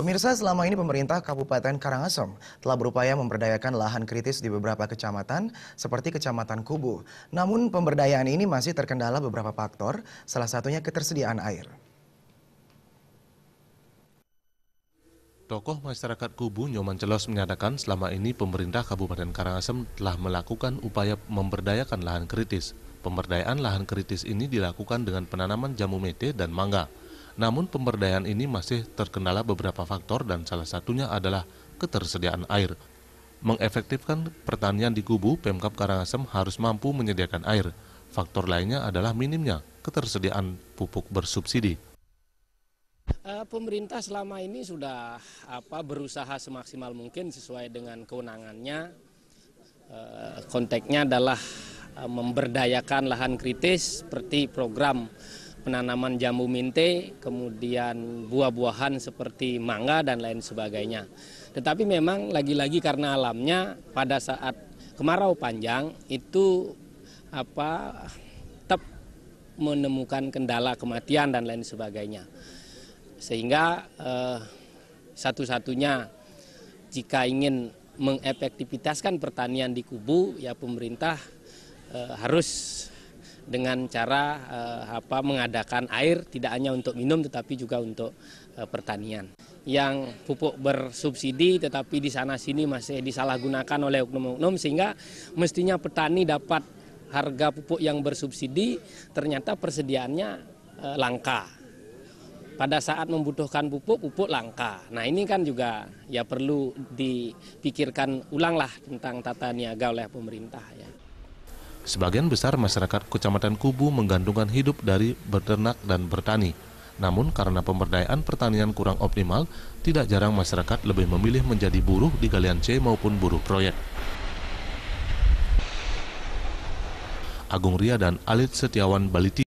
Pemirsa, selama ini pemerintah Kabupaten Karangasem telah berupaya memberdayakan lahan kritis di beberapa kecamatan, seperti Kecamatan Kubu. Namun pemberdayaan ini masih terkendala beberapa faktor, salah satunya ketersediaan air. Tokoh masyarakat Kubu Nyoman Celos menyatakan selama ini pemerintah Kabupaten Karangasem telah melakukan upaya memberdayakan lahan kritis. Pemberdayaan lahan kritis ini dilakukan dengan penanaman jamu mete dan mangga. Namun pemberdayaan ini masih terkendala beberapa faktor dan salah satunya adalah ketersediaan air. Mengefektifkan pertanian di Kubu, Pemkap Karangasem harus mampu menyediakan air. Faktor lainnya adalah minimnya ketersediaan pupuk bersubsidi. Eh, pemerintah selama ini sudah apa berusaha semaksimal mungkin sesuai dengan kewenangannya. Eh, konteknya adalah eh, memberdayakan lahan kritis seperti program penanaman jambu minte, kemudian buah-buahan seperti mangga dan lain sebagainya. Tetapi memang lagi-lagi karena alamnya pada saat kemarau panjang itu apa tetap menemukan kendala kematian dan lain sebagainya. Sehingga eh, satu-satunya jika ingin mengefektivitaskan pertanian di kubu ya pemerintah eh, harus dengan cara eh, apa mengadakan air tidak hanya untuk minum tetapi juga untuk eh, pertanian. Yang pupuk bersubsidi tetapi di sana sini masih disalahgunakan oleh oknum-oknum sehingga mestinya petani dapat harga pupuk yang bersubsidi ternyata persediaannya eh, langka pada saat membutuhkan pupuk, pupuk langka. Nah ini kan juga ya perlu dipikirkan ulanglah tentang tata niaga oleh pemerintah ya. Sebagian besar masyarakat Kecamatan Kubu menggantungkan hidup dari berternak dan bertani. Namun karena pemberdayaan pertanian kurang optimal, tidak jarang masyarakat lebih memilih menjadi buruh di galian C maupun buruh proyek. Agung Ria dan Alit Setiawan Baliti